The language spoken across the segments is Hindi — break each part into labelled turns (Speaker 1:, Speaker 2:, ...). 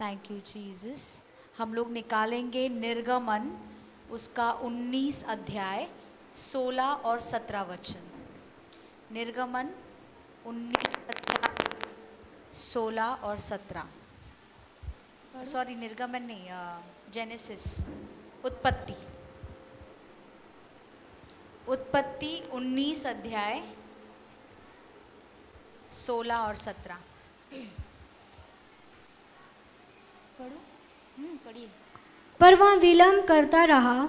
Speaker 1: थैंक यू जीसस हम लोग निकालेंगे निर्गमन उसका 19 अध्याय 16 और 17 वचन निर्गमन 19 अध्याय 16 और 17 सॉरी निर्गमन नहीं जेनेसिस उत्पत्ति उत्पत्ति 19 अध्याय 16 और 17 हम्म,
Speaker 2: पर वह विलम्ब करता रहा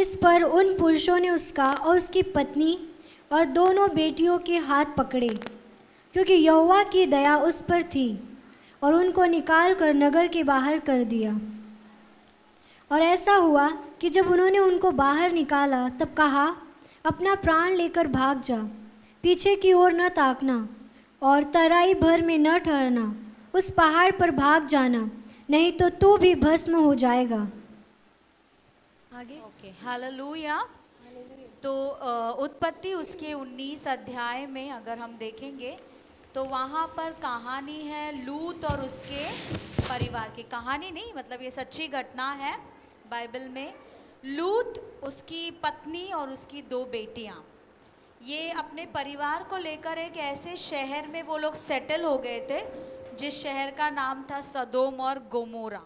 Speaker 2: इस पर उन पुरुषों ने उसका और उसकी पत्नी और दोनों बेटियों के हाथ पकड़े क्योंकि यौवा की दया उस पर थी और उनको निकाल कर नगर के बाहर कर दिया और ऐसा हुआ कि जब उन्होंने उनको बाहर निकाला तब कहा अपना प्राण लेकर भाग जा पीछे की ओर न ताकना और तराई भर में न ठहरना उस पहाड़ पर भाग जाना नहीं तो तू भी भस्म हो जाएगा
Speaker 1: आगे ओके हालेलुया तो उत्पत्ति उसके 19 अध्याय में अगर हम देखेंगे तो वहाँ पर कहानी है लूत और उसके परिवार की कहानी नहीं मतलब ये सच्ची घटना है बाइबल में लूत उसकी पत्नी और उसकी दो बेटियाँ ये अपने परिवार को लेकर एक ऐसे शहर में वो लोग सेटल हो गए थे जिस शहर का नाम था सदोम और गोमोरा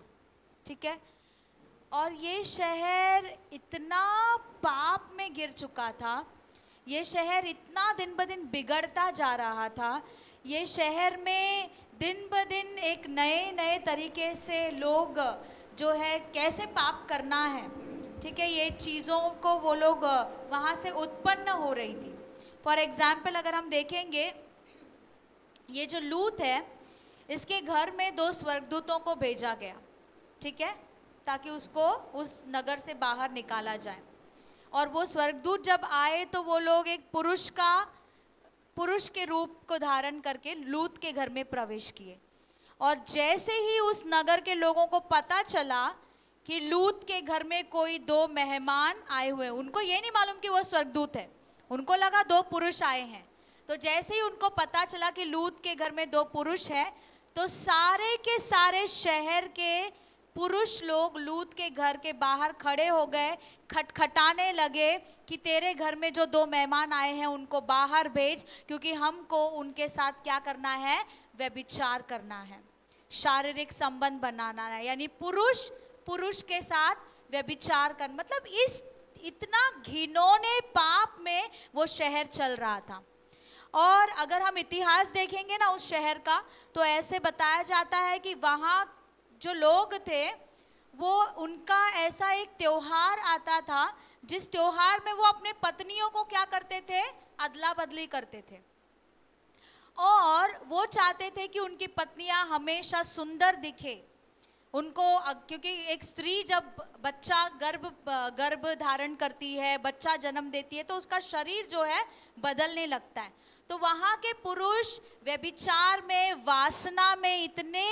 Speaker 1: ठीक है और ये शहर इतना पाप में गिर चुका था ये शहर इतना दिन ब दिन बिगड़ता जा रहा था ये शहर में दिन ब दिन एक नए नए तरीके से लोग जो है कैसे पाप करना है ठीक है ये चीज़ों को वो लोग वहाँ से उत्पन्न हो रही थी फॉर एग्ज़ाम्पल अगर हम देखेंगे ये जो लूत है इसके घर में दो स्वर्गदूतों को भेजा गया ठीक है ताकि उसको उस नगर से बाहर निकाला जाए और वो स्वर्गदूत जब आए तो वो लोग एक पुरुष का पुरुष के रूप को धारण करके लूत के घर में प्रवेश किए और जैसे ही उस नगर के लोगों को पता चला कि लूत के घर में कोई दो मेहमान आए हुए उनको ये नहीं मालूम कि वो स्वर्गदूत है उनको लगा दो पुरुष आए हैं तो जैसे ही उनको पता चला कि लूत के घर में दो पुरुष हैं तो सारे के सारे शहर के पुरुष लोग लूत के घर के बाहर खड़े हो गए खटखटाने लगे कि तेरे घर में जो दो मेहमान आए हैं उनको बाहर भेज क्योंकि हमको उनके साथ क्या करना है व्यभिचार करना है शारीरिक संबंध बनाना है यानी पुरुष पुरुष के साथ व्यभिचार कर मतलब इस इतना घिनौने पाप में वो शहर चल रहा था और अगर हम इतिहास देखेंगे ना उस शहर का तो ऐसे बताया जाता है कि वहाँ जो लोग थे वो उनका ऐसा एक त्यौहार आता था जिस त्यौहार में वो अपने पत्नियों को क्या करते थे अदला बदली करते थे और वो चाहते थे कि उनकी पत्नियाँ हमेशा सुंदर दिखे उनको क्योंकि एक स्त्री जब बच्चा गर्भ गर्भ धारण करती है बच्चा जन्म देती है तो उसका शरीर जो है बदलने लगता है तो वहाँ के पुरुष व्यभिचार में वासना में इतने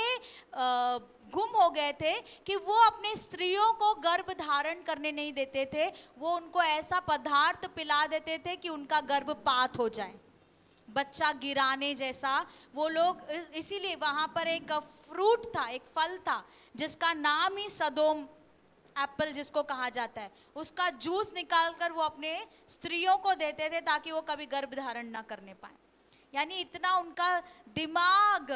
Speaker 1: आ, गुम हो गए थे कि वो अपने स्त्रियों को गर्भ धारण करने नहीं देते थे वो उनको ऐसा पदार्थ पिला देते थे कि उनका गर्भपात हो जाए बच्चा गिराने जैसा वो लोग इसीलिए वहाँ पर एक फ्रूट था एक फल था जिसका नाम ही सदोम एप्पल जिसको कहा जाता है उसका जूस निकाल कर वो अपने स्त्रियों को देते थे ताकि वो कभी गर्भ धारण ना करने पाए यानी इतना उनका दिमाग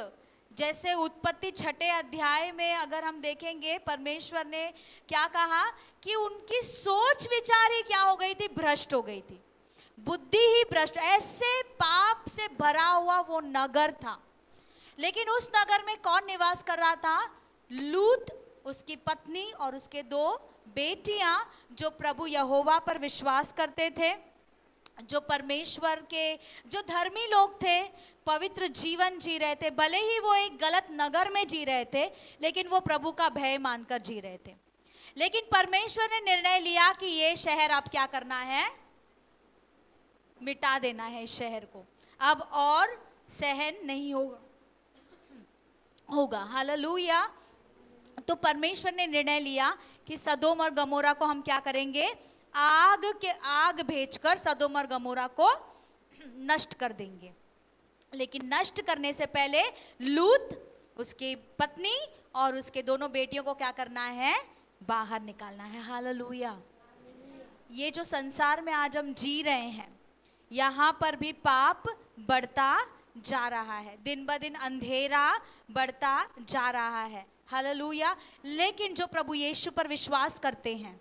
Speaker 1: जैसे उत्पत्ति छठे अध्याय में अगर हम देखेंगे परमेश्वर ने क्या कहा कि उनकी सोच विचार ही क्या हो गई थी भ्रष्ट हो गई थी बुद्धि ही भ्रष्ट ऐसे पाप से भरा हुआ वो नगर था लेकिन उस नगर में कौन निवास कर रहा था लूत उसकी पत्नी और उसके दो बेटियां जो प्रभु यहोवा पर विश्वास करते थे जो परमेश्वर के जो धर्मी लोग थे पवित्र जीवन जी रहे थे भले ही वो एक गलत नगर में जी रहे थे लेकिन वो प्रभु का भय मानकर जी रहे थे लेकिन परमेश्वर ने निर्णय लिया कि ये शहर अब क्या करना है मिटा देना है इस शहर को अब और सहन नहीं होगा होगा हालेलुया तो परमेश्वर ने निर्णय लिया कि सदोम और गमोरा को हम क्या करेंगे आग के आग भेजकर सदोम और गमोरा को नष्ट कर देंगे लेकिन नष्ट करने से पहले लूत उसकी पत्नी और उसके दोनों बेटियों को क्या करना है बाहर निकालना है हालेलुया ये जो संसार में आज हम जी रहे हैं यहाँ पर भी पाप बढ़ता जा रहा है दिन ब दिन अंधेरा बढ़ता जा रहा है हालेलुया लेकिन जो प्रभु यीशु पर विश्वास करते हैं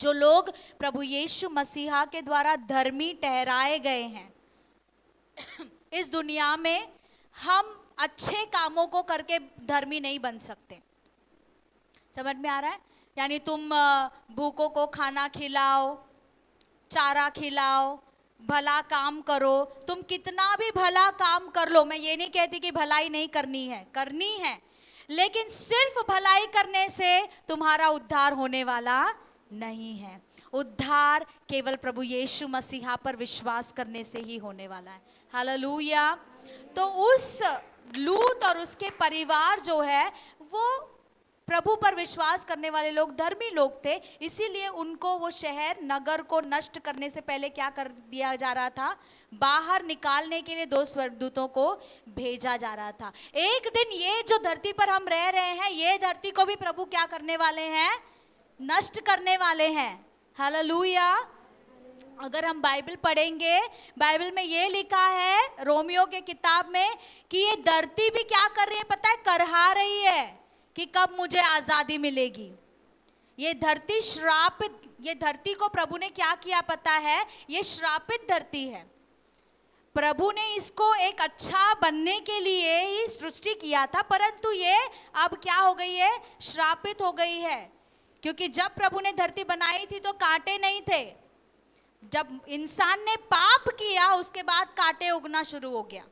Speaker 1: जो लोग प्रभु यीशु मसीहा के द्वारा धर्मी ठहराए गए हैं इस दुनिया में हम अच्छे कामों को करके धर्मी नहीं बन सकते समझ में आ रहा है यानी तुम भूखों को खाना खिलाओ चारा खिलाओ भला काम करो तुम कितना भी भला काम कर लो मैं ये नहीं कहती कि भलाई नहीं करनी है करनी है लेकिन सिर्फ भलाई करने से तुम्हारा उद्धार होने वाला नहीं है उद्धार केवल प्रभु यीशु मसीहा पर विश्वास करने से ही होने वाला है हालेलुया तो उस लूत और उसके परिवार जो है वो प्रभु पर विश्वास करने वाले लोग धर्मी लोग थे इसीलिए उनको वो शहर नगर को नष्ट करने से पहले क्या कर दिया जा रहा था बाहर निकालने के लिए दो स्वर्गदूतों को भेजा जा रहा था एक दिन ये जो धरती पर हम रह रहे हैं ये धरती को भी प्रभु क्या करने वाले हैं नष्ट करने वाले हैं हालेलुया अगर हम बाइबल पढ़ेंगे बाइबल में ये लिखा है रोमियो के किताब में कि ये धरती भी क्या कर रही है पता है करहा रही है कि कब मुझे आज़ादी मिलेगी ये धरती श्रापित ये धरती को प्रभु ने क्या किया पता है ये श्रापित धरती है प्रभु ने इसको एक अच्छा बनने के लिए ही सृष्टि किया था परंतु ये अब क्या हो गई है श्रापित हो गई है क्योंकि जब प्रभु ने धरती बनाई थी तो कांटे नहीं थे जब इंसान ने पाप किया उसके बाद कांटे उगना शुरू हो गया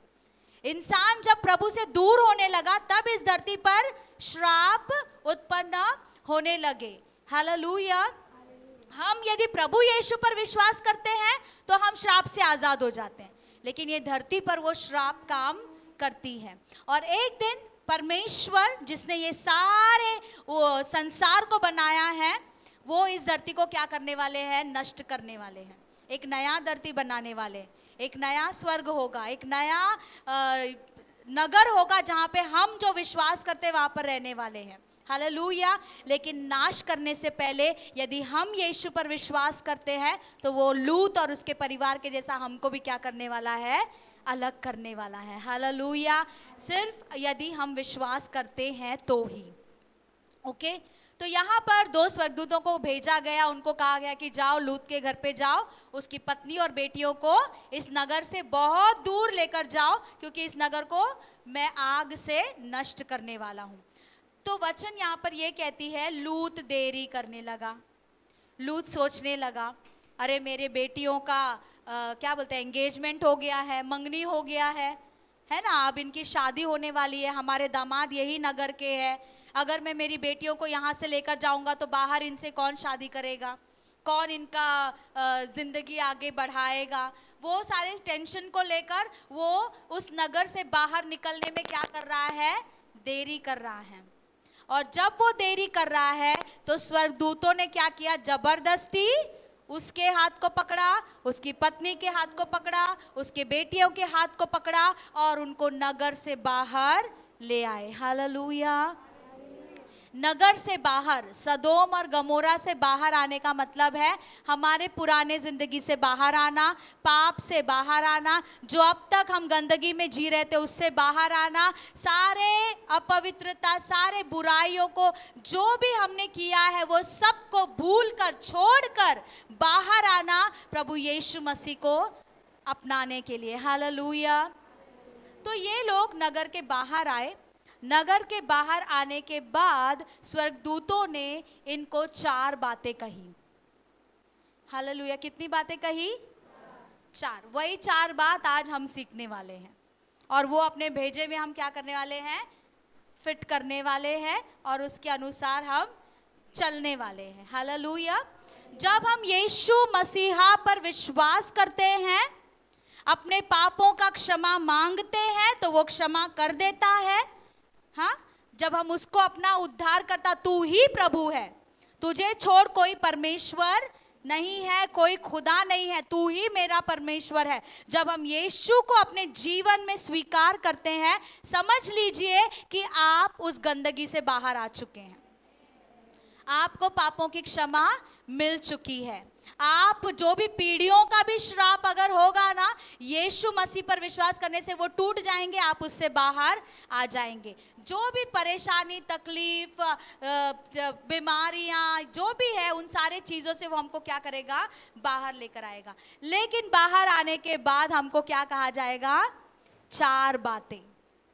Speaker 1: इंसान जब प्रभु से दूर होने लगा तब इस धरती पर श्राप उत्पन्न होने लगे हालेलुया हम यदि प्रभु यीशु पर विश्वास करते हैं तो हम श्राप से आज़ाद हो जाते हैं लेकिन ये धरती पर वो श्राप काम करती है और एक दिन परमेश्वर जिसने ये सारे वो संसार को बनाया है वो इस धरती को क्या करने वाले हैं नष्ट करने वाले हैं एक नया धरती बनाने वाले एक नया स्वर्ग होगा एक नया आ, नगर होगा जहाँ पे हम जो विश्वास करते वहाँ पर रहने वाले हैं हालेलुया लेकिन नाश करने से पहले यदि हम यीशु पर विश्वास करते हैं तो वो लूत और उसके परिवार के जैसा हमको भी क्या करने वाला है अलग करने वाला है हालेलुया सिर्फ यदि हम विश्वास करते हैं तो ही ओके तो यहाँ पर दो स्वर्गदूतों को भेजा गया उनको कहा गया कि जाओ लूत के घर पे जाओ उसकी पत्नी और बेटियों को इस नगर से बहुत दूर लेकर जाओ क्योंकि इस नगर को मैं आग से नष्ट करने वाला हूँ तो वचन यहाँ पर यह कहती है लूत देरी करने लगा लूत सोचने लगा अरे मेरे बेटियों का आ, क्या बोलते हैं एंगेजमेंट हो गया है मंगनी हो गया है है ना अब इनकी शादी होने वाली है हमारे दामाद यही नगर के हैं अगर मैं मेरी बेटियों को यहाँ से लेकर जाऊँगा तो बाहर इनसे कौन शादी करेगा कौन इनका ज़िंदगी आगे बढ़ाएगा वो सारे टेंशन को लेकर वो उस नगर से बाहर निकलने में क्या कर रहा है देरी कर रहा है और जब वो देरी कर रहा है तो स्वर्गदूतों ने क्या किया जबरदस्ती उसके हाथ को पकड़ा उसकी पत्नी के हाथ को पकड़ा उसके बेटियों के हाथ को पकड़ा और उनको नगर से बाहर ले आए हाल नगर से बाहर सदोम और गमोरा से बाहर आने का मतलब है हमारे पुराने ज़िंदगी से बाहर आना पाप से बाहर आना जो अब तक हम गंदगी में जी रहे थे उससे बाहर आना सारे अपवित्रता सारे बुराइयों को जो भी हमने किया है वो सबको भूल कर छोड़ कर बाहर आना प्रभु यीशु मसीह को अपनाने के लिए हाल तो ये लोग नगर के बाहर आए नगर के बाहर आने के बाद स्वर्गदूतों ने इनको चार बातें कही हालेलुया कितनी बातें कही चार वही चार बात आज हम सीखने वाले हैं और वो अपने भेजे में हम क्या करने वाले हैं फिट करने वाले हैं और उसके अनुसार हम चलने वाले हैं हालेलुया जब हम यीशु मसीहा पर विश्वास करते हैं अपने पापों का क्षमा मांगते हैं तो वो क्षमा कर देता है हाँ जब हम उसको अपना उद्धार करता तू ही प्रभु है तुझे छोड़ कोई परमेश्वर नहीं है कोई खुदा नहीं है तू ही मेरा परमेश्वर है जब हम यीशु को अपने जीवन में स्वीकार करते हैं समझ लीजिए कि आप उस गंदगी से बाहर आ चुके हैं आपको पापों की क्षमा मिल चुकी है आप जो भी पीढ़ियों का भी श्राप अगर होगा ना यीशु मसीह पर विश्वास करने से वो टूट जाएंगे आप उससे बाहर आ जाएंगे जो भी परेशानी तकलीफ बीमारियां जो भी है उन सारे चीज़ों से वो हमको क्या करेगा बाहर लेकर आएगा लेकिन बाहर आने के बाद हमको क्या कहा जाएगा चार बातें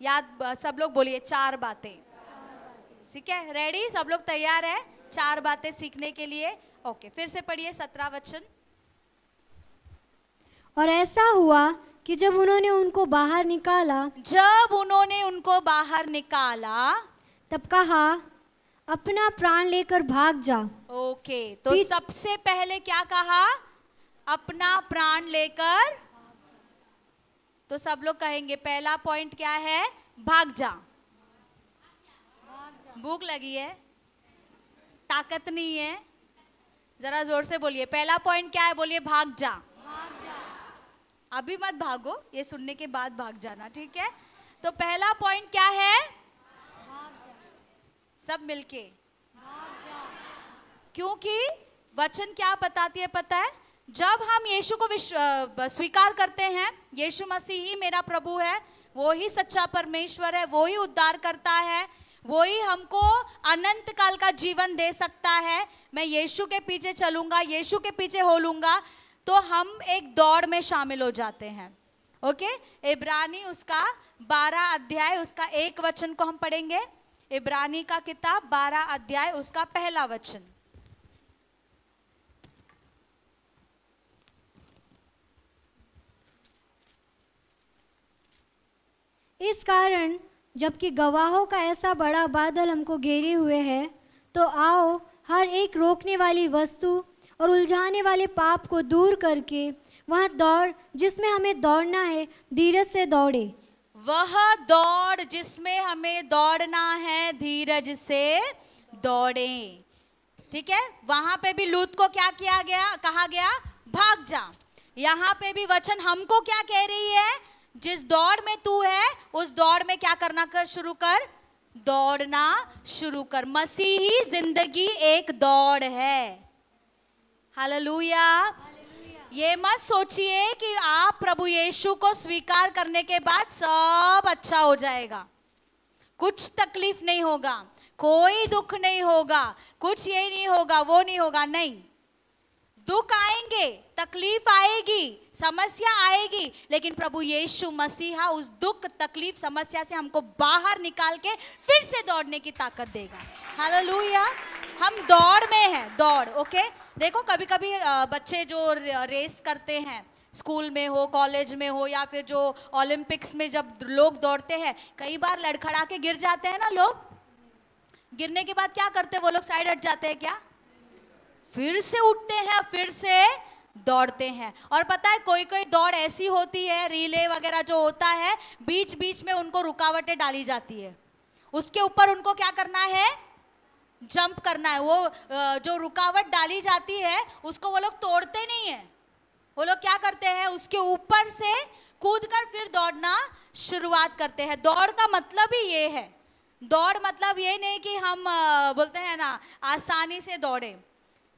Speaker 1: याद सब लोग बोलिए चार बातें ठीक है रेडी सब लोग तैयार है चार बातें सीखने के लिए ओके फिर से पढ़िए सत्रह वचन
Speaker 2: और ऐसा हुआ कि जब उन्होंने उनको बाहर निकाला जब उन्होंने उनको बाहर निकाला तब कहा अपना प्राण लेकर भाग जा ओके तो
Speaker 1: सबसे पहले क्या कहा अपना प्राण लेकर तो सब लोग कहेंगे पहला पॉइंट क्या है भाग जा भूख लगी है ताकत नहीं है जरा जोर से बोलिए पहला पॉइंट क्या है बोलिए भाग जा अभी मत भागो ये सुनने के बाद भाग जाना ठीक है तो पहला पॉइंट क्या है सब मिलके क्योंकि वचन क्या बताती है पता है जब हम यीशु को स्वीकार करते हैं यीशु मसीह ही मेरा प्रभु है वो ही सच्चा परमेश्वर है वो ही उद्धार करता है वो ही हमको अनंत काल का जीवन दे सकता है मैं यीशु के पीछे चलूंगा यीशु के पीछे हो लूंगा तो हम एक दौड़ में शामिल हो जाते हैं ओके इब्रानी उसका बारह अध्याय उसका एक वचन को हम पढ़ेंगे इब्रानी का किताब बारह अध्याय उसका पहला वचन
Speaker 2: इस कारण जबकि गवाहों का ऐसा बड़ा बादल हमको घेरे हुए है तो आओ हर एक रोकने वाली वस्तु और उलझाने वाले पाप को दूर करके वह दौड़ जिसमें हमें दौड़ना है धीरज से दौड़े वह दौड़ जिसमें हमें दौड़ना है धीरज
Speaker 1: से दौड़े ठीक है वहां पे भी लूत को क्या किया गया कहा गया भाग जा यहाँ पे भी वचन हमको क्या कह रही है जिस दौड़ में तू है उस दौड़ में क्या करना कर शुरू कर दौड़ना शुरू कर मसीही जिंदगी एक दौड़ है हालेलुया ये मत सोचिए कि आप प्रभु यीशु को स्वीकार करने के बाद सब अच्छा हो जाएगा कुछ तकलीफ नहीं होगा कोई दुख नहीं होगा कुछ ये नहीं होगा वो नहीं होगा नहीं दुख आएंगे तकलीफ आएगी समस्या आएगी लेकिन प्रभु यीशु मसीहा उस दुख तकलीफ समस्या से हमको बाहर निकाल के फिर से दौड़ने की ताकत देगा हालेलुया हम दौड़ में हैं दौड़ ओके देखो कभी कभी बच्चे जो रेस करते हैं स्कूल में हो कॉलेज में हो या फिर जो ओलंपिक्स में जब लोग दौड़ते हैं कई बार लड़खड़ा के गिर जाते हैं ना लोग गिरने के बाद क्या करते हैं वो लोग साइड हट जाते हैं क्या फिर से उठते हैं फिर से दौड़ते हैं और पता है कोई कोई दौड़ ऐसी होती है रिले वगैरह जो होता है बीच बीच में उनको रुकावटें डाली जाती है उसके ऊपर उनको क्या करना है जंप करना है वो जो रुकावट डाली जाती है उसको वो लोग तोड़ते नहीं है वो लोग क्या करते हैं उसके ऊपर से कूद कर फिर दौड़ना शुरुआत करते हैं दौड़ का मतलब ही ये है दौड़ मतलब ये नहीं कि हम बोलते हैं ना आसानी से दौड़े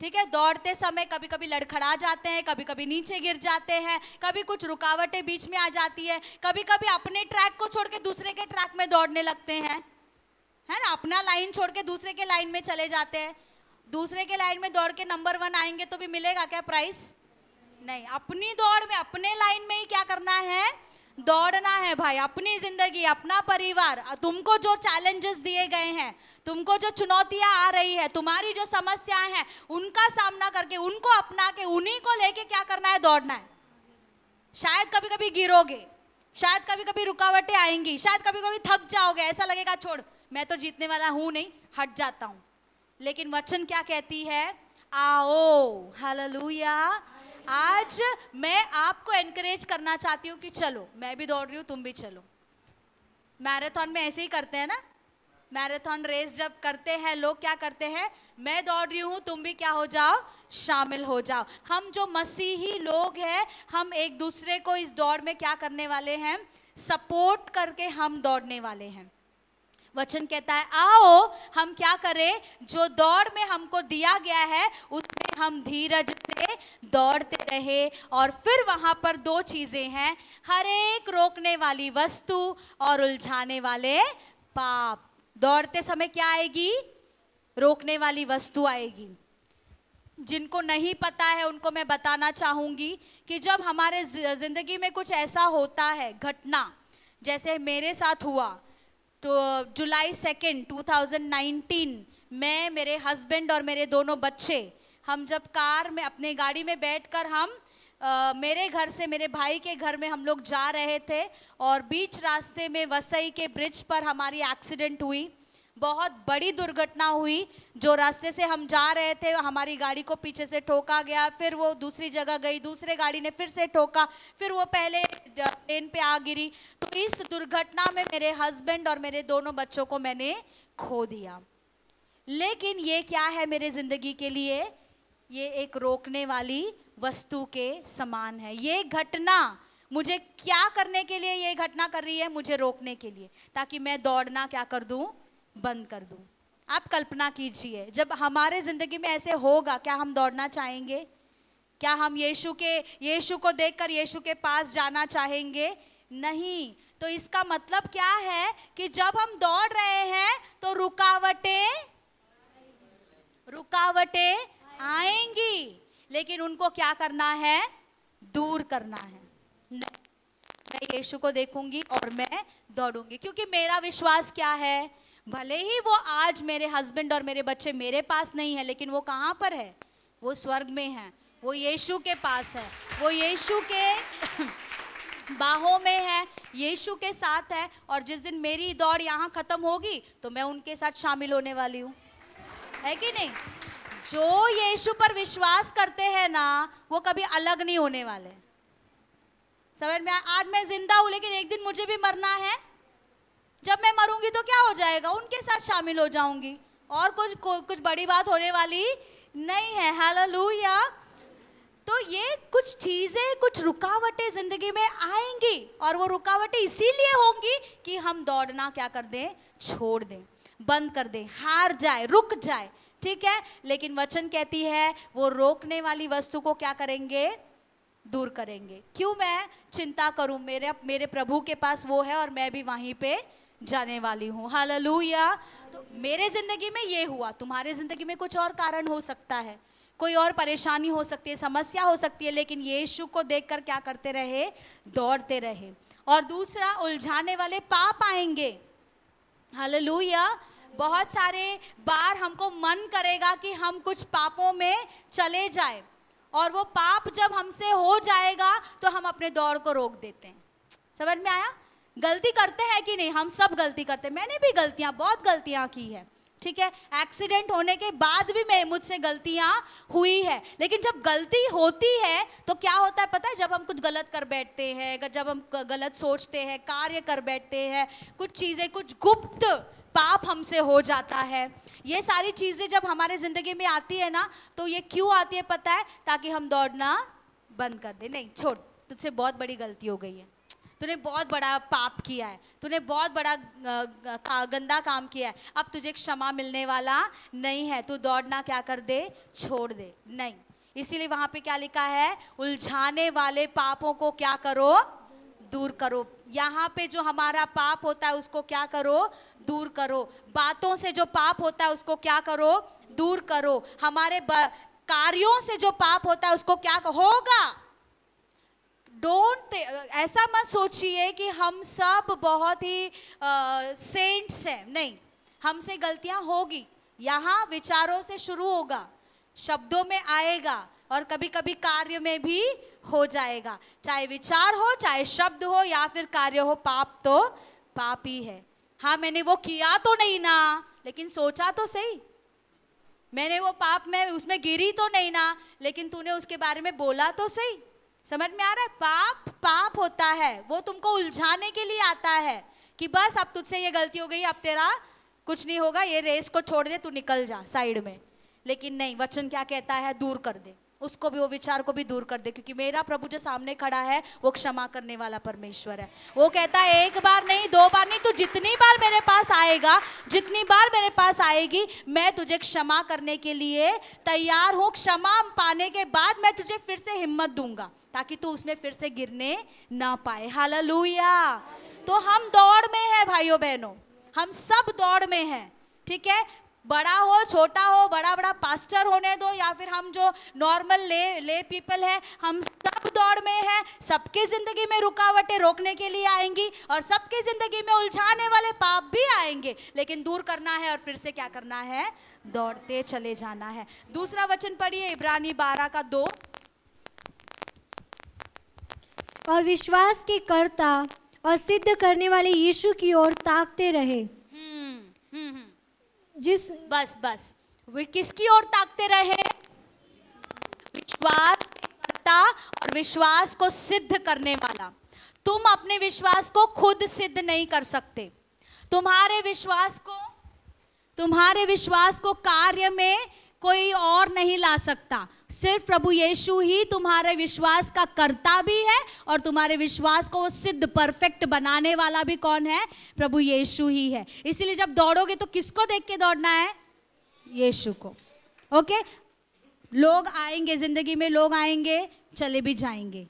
Speaker 1: ठीक है दौड़ते समय कभी कभी लड़खड़ा जाते हैं कभी कभी नीचे गिर जाते हैं कभी कुछ रुकावटें बीच में आ जाती है कभी कभी अपने ट्रैक को छोड़ के दूसरे के ट्रैक में दौड़ने लगते हैं है ना अपना लाइन छोड़ के दूसरे के लाइन में चले जाते हैं दूसरे के लाइन में दौड़ के नंबर वन आएंगे तो भी मिलेगा क्या प्राइस नहीं अपनी दौड़ में अपने लाइन में ही क्या करना है दौड़ना है भाई अपनी जिंदगी अपना परिवार तुमको जो चैलेंजेस दिए गए हैं तुमको जो चुनौतियां आ रही है तुम्हारी जो समस्याएं हैं उनका सामना करके उनको अपना के उन्हीं को लेके क्या करना है दौड़ना है शायद कभी कभी गिरोगे शायद कभी कभी रुकावटें आएंगी शायद कभी कभी थक जाओगे ऐसा लगेगा छोड़ मैं तो जीतने वाला हूं नहीं हट जाता हूं लेकिन वचन क्या कहती है आओ हालेलुया आज मैं आपको एनकरेज करना चाहती हूँ कि चलो मैं भी दौड़ रही हूँ तुम भी चलो मैराथन में ऐसे ही करते हैं ना मैराथन रेस जब करते हैं लोग क्या करते हैं मैं दौड़ रही हूँ तुम भी क्या हो जाओ शामिल हो जाओ हम जो मसीही लोग हैं हम एक दूसरे को इस दौड़ में क्या करने वाले हैं सपोर्ट करके हम दौड़ने वाले हैं वचन कहता है आओ हम क्या करें जो दौड़ में हमको दिया गया है उसमें हम धीरज रहे दौड़ते रहे और फिर वहाँ पर दो चीज़ें हैं हर एक रोकने वाली वस्तु और उलझाने वाले पाप दौड़ते समय क्या आएगी रोकने वाली वस्तु आएगी जिनको नहीं पता है उनको मैं बताना चाहूँगी कि जब हमारे ज़िंदगी में कुछ ऐसा होता है घटना जैसे मेरे साथ हुआ तो जुलाई सेकेंड 2019 मैं मेरे हस्बैंड और मेरे दोनों बच्चे हम जब कार में अपने गाड़ी में बैठकर हम Uh, मेरे घर से मेरे भाई के घर में हम लोग जा रहे थे और बीच रास्ते में वसई के ब्रिज पर हमारी एक्सीडेंट हुई बहुत बड़ी दुर्घटना हुई जो रास्ते से हम जा रहे थे हमारी गाड़ी को पीछे से ठोका गया फिर वो दूसरी जगह गई दूसरे गाड़ी ने फिर से ठोका फिर वो पहले ट्रेन पे आ गिरी तो इस दुर्घटना में मेरे हस्बैंड और मेरे दोनों बच्चों को मैंने खो दिया लेकिन ये क्या है मेरे ज़िंदगी के लिए ये एक रोकने वाली वस्तु के समान है ये घटना मुझे क्या करने के लिए ये घटना कर रही है मुझे रोकने के लिए ताकि मैं दौड़ना क्या कर दूं बंद कर दूं आप कल्पना कीजिए जब हमारे ज़िंदगी में ऐसे होगा क्या हम दौड़ना चाहेंगे क्या हम यीशु के यीशु को देखकर यीशु के पास जाना चाहेंगे नहीं तो इसका मतलब क्या है कि जब हम दौड़ रहे हैं तो रुकावटें रुकावटें आएंगी लेकिन उनको क्या करना है दूर करना है नहीं मैं यीशु को देखूंगी और मैं दौड़ूंगी क्योंकि मेरा विश्वास क्या है भले ही वो आज मेरे हस्बैंड और मेरे बच्चे मेरे पास नहीं है लेकिन वो कहाँ पर है वो स्वर्ग में है वो यीशु के पास है वो यीशु के बाहों में है यीशु के साथ है और जिस दिन मेरी दौड़ यहाँ ख़त्म होगी तो मैं उनके साथ शामिल होने वाली हूँ है कि नहीं जो यीशु पर विश्वास करते हैं ना वो कभी अलग नहीं होने वाले समझ में आज मैं जिंदा हूं लेकिन एक दिन मुझे भी मरना है जब मैं मरूंगी तो क्या हो जाएगा उनके साथ शामिल हो जाऊंगी और कुछ कुछ बड़ी बात होने वाली नहीं है हालेलुया तो ये कुछ चीज़ें कुछ रुकावटें ज़िंदगी में आएंगी और वो रुकावटें इसीलिए होंगी कि हम दौड़ना क्या कर दें छोड़ दें बंद कर दें हार जाए रुक जाए ठीक है लेकिन वचन कहती है वो रोकने वाली वस्तु को क्या करेंगे दूर करेंगे क्यों मैं चिंता करूं मेरे मेरे प्रभु के पास वो है और मैं भी वहीं पे जाने वाली हूँ हाल तो मेरे ज़िंदगी में ये हुआ तुम्हारे ज़िंदगी में कुछ और कारण हो सकता है कोई और परेशानी हो सकती है समस्या हो सकती है लेकिन यीशु को देखकर क्या करते रहे दौड़ते रहे और दूसरा उलझाने वाले पाप आएंगे हाल बहुत सारे बार हमको मन करेगा कि हम कुछ पापों में चले जाए और वो पाप जब हमसे हो जाएगा तो हम अपने दौड़ को रोक देते हैं समझ में आया गलती करते हैं कि नहीं हम सब गलती करते हैं मैंने भी गलतियां बहुत गलतियां की है ठीक है एक्सीडेंट होने के बाद भी मैं मुझसे गलतियां हुई है लेकिन जब गलती होती है तो क्या होता है पता है जब हम कुछ गलत कर बैठते हैं जब हम गलत सोचते हैं कार्य कर बैठते हैं कुछ चीज़ें कुछ गुप्त पाप हमसे हो जाता है ये सारी चीज़ें जब हमारे ज़िंदगी में आती है ना तो ये क्यों आती है पता है ताकि हम दौड़ना बंद कर दें नहीं छोड़ तुझसे बहुत बड़ी गलती हो गई है तूने बहुत बड़ा पाप किया है तूने बहुत बड़ा गंदा काम किया है अब तुझे क्षमा मिलने वाला नहीं है तू दौड़ना क्या कर दे छोड़ दे नहीं इसीलिए वहाँ पे क्या लिखा है उलझाने वाले पापों को क्या करो दूर करो यहाँ पे जो हमारा पाप होता है उसको क्या करो दूर करो बातों से जो पाप होता है उसको क्या करो दूर करो हमारे कार्यों से जो पाप होता है उसको क्या होगा डोंट ऐसा मत सोचिए कि हम सब बहुत ही सेंट्स हैं नहीं हमसे गलतियां होगी यहाँ विचारों से शुरू होगा शब्दों में आएगा और कभी कभी कार्य में भी हो जाएगा चाहे विचार हो चाहे शब्द हो या फिर कार्य हो पाप तो पाप ही है हाँ मैंने वो किया तो नहीं ना लेकिन सोचा तो सही मैंने वो पाप में उसमें गिरी तो नहीं ना लेकिन तूने उसके बारे में बोला तो सही समझ में आ रहा है पाप पाप होता है वो तुमको उलझाने के लिए आता है कि बस अब तुझसे ये गलती हो गई अब तेरा कुछ नहीं होगा ये रेस को छोड़ दे तू निकल जा साइड में लेकिन नहीं वचन क्या कहता है दूर कर दे उसको भी वो विचार को भी दूर कर दे क्योंकि मेरा प्रभु जो सामने खड़ा है वो क्षमा करने वाला परमेश्वर है वो कहता है एक बार नहीं दो बार नहीं तू जितनी बार मेरे पास आएगा जितनी बार मेरे पास आएगी मैं तुझे क्षमा करने के लिए तैयार हूँ क्षमा पाने के बाद मैं तुझे फिर से हिम्मत दूंगा ताकि तू उसमें फिर से गिरने ना पाए हाल तो हम दौड़ में है भाइयों बहनों हम सब दौड़ में हैं ठीक है बड़ा हो छोटा हो बड़ा बड़ा पास्टर होने दो या फिर हम जो नॉर्मल ले ले पीपल है हम सब दौड़ में है सबकी ज़िंदगी में रुकावटें रोकने के लिए आएंगी और सबकी ज़िंदगी में उलझाने वाले पाप भी आएंगे लेकिन दूर करना है और फिर से क्या करना है दौड़ते चले जाना है दूसरा वचन पढ़िए इब्रानी बारह का दो
Speaker 2: और विश्वास के कर्ता और सिद्ध करने वाले यीशु की ओर ताकते रहे हम्म हम्म, हम्म। जिस बस बस वे किसकी ओर ताकते रहे विश्वास
Speaker 1: करता और विश्वास को सिद्ध करने वाला तुम अपने विश्वास को खुद सिद्ध नहीं कर सकते तुम्हारे विश्वास को तुम्हारे विश्वास को कार्य में कोई और नहीं ला सकता सिर्फ प्रभु यीशु ही तुम्हारे विश्वास का कर्ता भी है और तुम्हारे विश्वास को सिद्ध परफेक्ट बनाने वाला भी कौन है प्रभु यीशु ही है इसीलिए जब दौड़ोगे तो किसको देख के दौड़ना है यीशु को ओके लोग आएंगे जिंदगी में लोग आएंगे चले भी जाएंगे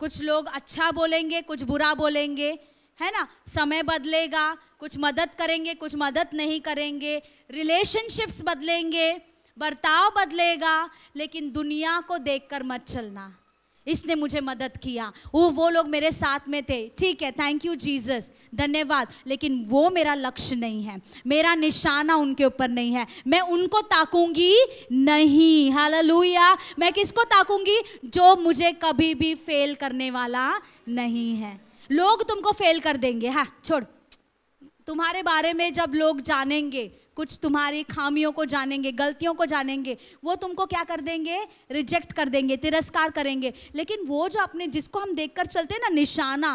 Speaker 1: कुछ लोग अच्छा बोलेंगे कुछ बुरा बोलेंगे है ना समय बदलेगा कुछ मदद करेंगे कुछ मदद नहीं करेंगे रिलेशनशिप्स बदलेंगे बर्ताव बदलेगा लेकिन दुनिया को देखकर मत चलना इसने मुझे मदद किया वो वो लोग मेरे साथ में थे ठीक है थैंक यू जीसस धन्यवाद लेकिन वो मेरा लक्ष्य नहीं है मेरा निशाना उनके ऊपर नहीं है मैं उनको ताकूंगी नहीं हालेलुया मैं किसको ताकूंगी जो मुझे कभी भी फेल करने वाला नहीं है लोग तुमको फेल कर देंगे हाँ छोड़ तुम्हारे बारे में जब लोग जानेंगे कुछ तुम्हारी खामियों को जानेंगे गलतियों को जानेंगे वो तुमको क्या कर देंगे रिजेक्ट कर देंगे तिरस्कार करेंगे लेकिन वो जो अपने जिसको हम देख कर चलते ना निशाना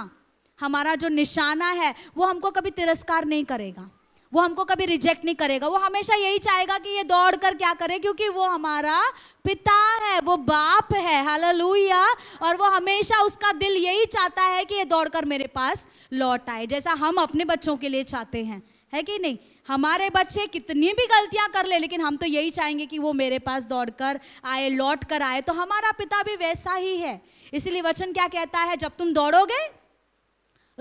Speaker 1: हमारा जो निशाना है वो हमको कभी तिरस्कार नहीं करेगा वो हमको कभी रिजेक्ट नहीं करेगा वो हमेशा यही चाहेगा कि ये दौड़ कर क्या करे क्योंकि वो हमारा पिता है वो बाप है हाल और वो हमेशा उसका दिल यही चाहता है कि ये दौड़ कर मेरे पास लौट आए जैसा हम अपने बच्चों के लिए चाहते हैं है कि नहीं हमारे बच्चे कितनी भी गलतियां कर ले लेकिन हम तो यही चाहेंगे कि वो मेरे पास दौड़ कर आए लौट कर आए तो हमारा पिता भी वैसा ही है इसीलिए वचन क्या कहता है जब तुम दौड़ोगे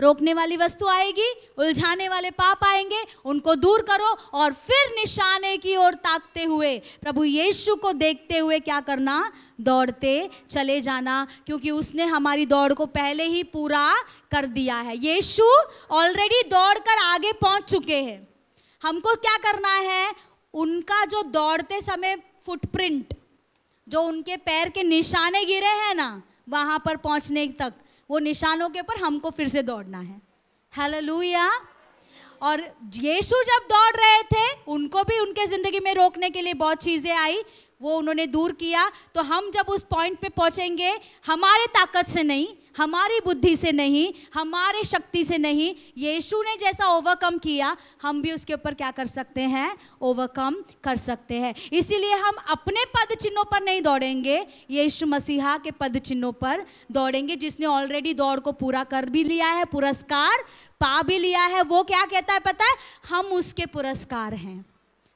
Speaker 1: रोकने वाली वस्तु आएगी उलझाने वाले पाप आएंगे उनको दूर करो और फिर निशाने की ओर ताकते हुए प्रभु यीशु को देखते हुए क्या करना दौड़ते चले जाना क्योंकि उसने हमारी दौड़ को पहले ही पूरा कर दिया है यीशु ऑलरेडी दौड़ कर आगे पहुंच चुके हैं हमको क्या करना है उनका जो दौड़ते समय फुटप्रिंट जो उनके पैर के निशाने गिरे हैं ना वहाँ पर पहुँचने तक वो निशानों के ऊपर हमको फिर से दौड़ना है हालेलुया और येशु जब दौड़ रहे थे उनको भी उनके ज़िंदगी में रोकने के लिए बहुत चीज़ें आई वो उन्होंने दूर किया तो हम जब उस पॉइंट पे पहुँचेंगे हमारे ताकत से नहीं हमारी बुद्धि से नहीं हमारे शक्ति से नहीं यीशु ने जैसा ओवरकम किया हम भी उसके ऊपर क्या कर सकते हैं ओवरकम कर सकते हैं इसीलिए हम अपने पद चिन्हों पर नहीं दौड़ेंगे यीशु मसीहा के पद चिन्हों पर दौड़ेंगे जिसने ऑलरेडी दौड़ को पूरा कर भी लिया है पुरस्कार पा भी लिया है वो क्या कहता है पता है हम उसके पुरस्कार हैं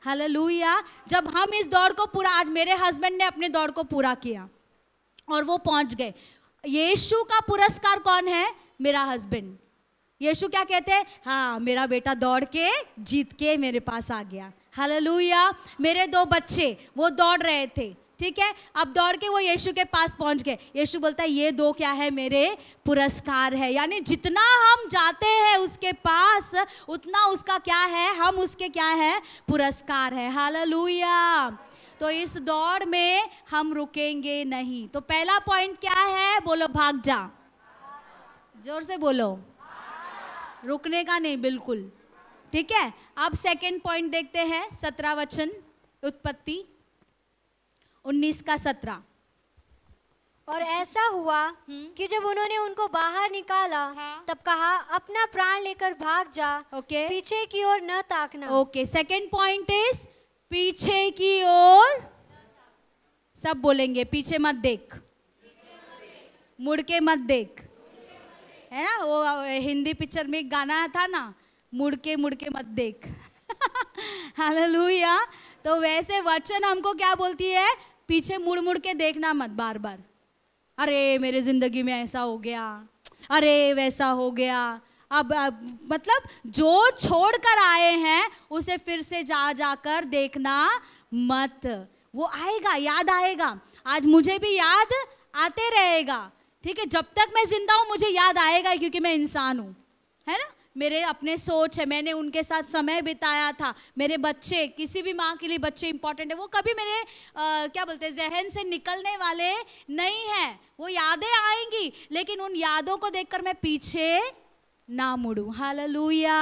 Speaker 1: हालेलुया जब हम इस दौड़ को पूरा आज मेरे हस्बैंड ने अपने दौड़ को पूरा किया और वो पहुंच गए यीशु का पुरस्कार कौन है मेरा हस्बैंड यीशु क्या कहते हैं हाँ मेरा बेटा दौड़ के जीत के मेरे पास आ गया हललूया मेरे दो बच्चे वो दौड़ रहे थे ठीक है अब दौड़ के वो यीशु के पास पहुंच गए यीशु बोलता है ये दो क्या है मेरे पुरस्कार है यानी जितना हम जाते हैं उसके पास उतना उसका क्या है हम उसके क्या है पुरस्कार है हाल तो इस दौड़ में हम रुकेंगे नहीं तो पहला पॉइंट क्या है बोलो भाग जा जोर से बोलो रुकने का नहीं बिल्कुल ठीक है अब सेकंड पॉइंट देखते हैं सत्रह
Speaker 2: वचन उत्पत्ति उन्नीस का सत्रह और ऐसा हुआ हम्म। कि जब उन्होंने उनको बाहर निकाला हाँ? तब कहा अपना प्राण लेकर भाग जा ओके पीछे की ओर न ताकना ओके सेकंड पॉइंट इज पीछे की ओर सब बोलेंगे पीछे मत देख
Speaker 1: मुड़ के मत देख है ना वो हिंदी पिक्चर में एक गाना था ना मुड़ के मुड़ के मत देख हालेलुया तो वैसे वचन हमको क्या बोलती है पीछे मुड़ मुड़ के देखना मत बार बार अरे मेरे ज़िंदगी में ऐसा हो गया अरे वैसा हो गया अब, अब मतलब जो छोड़ कर आए हैं उसे फिर से जा जाकर देखना मत वो आएगा याद आएगा आज मुझे भी याद आते रहेगा ठीक है जब तक मैं जिंदा हूँ मुझे याद आएगा क्योंकि मैं इंसान हूँ है ना मेरे अपने सोच है मैंने उनके साथ समय बिताया था मेरे बच्चे किसी भी माँ के लिए बच्चे इंपॉर्टेंट है वो कभी मेरे आ, क्या बोलते हैं जहन से निकलने वाले नहीं हैं वो यादें आएंगी लेकिन उन यादों को देखकर मैं पीछे नामुड़ू हालेलुया